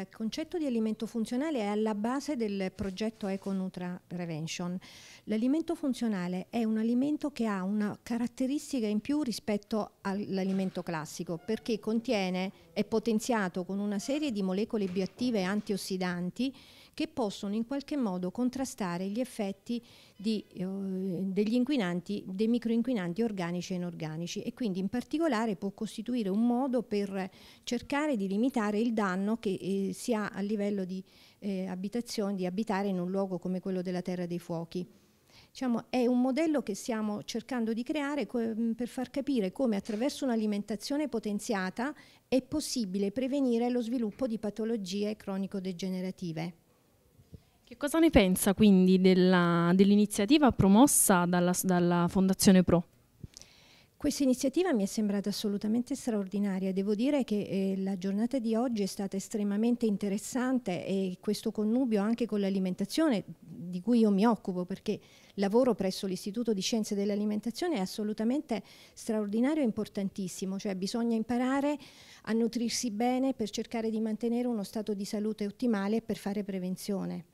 Il eh, concetto di alimento funzionale è alla base del progetto Econutra Prevention. L'alimento funzionale è un alimento che ha una caratteristica in più rispetto all'alimento classico perché contiene, è potenziato con una serie di molecole bioattive antiossidanti che possono in qualche modo contrastare gli effetti di, eh, degli inquinanti, dei microinquinanti organici e inorganici e quindi in particolare può costituire un modo per cercare di limitare il danno che eh, si ha a livello di eh, abitazione, di abitare in un luogo come quello della Terra dei Fuochi. Diciamo, è un modello che stiamo cercando di creare mm, per far capire come attraverso un'alimentazione potenziata è possibile prevenire lo sviluppo di patologie cronico-degenerative. Che cosa ne pensa quindi della, dell'iniziativa promossa dalla, dalla Fondazione Pro? Questa iniziativa mi è sembrata assolutamente straordinaria, devo dire che eh, la giornata di oggi è stata estremamente interessante e questo connubio anche con l'alimentazione di cui io mi occupo perché lavoro presso l'Istituto di Scienze dell'Alimentazione è assolutamente straordinario e importantissimo, cioè bisogna imparare a nutrirsi bene per cercare di mantenere uno stato di salute ottimale e per fare prevenzione.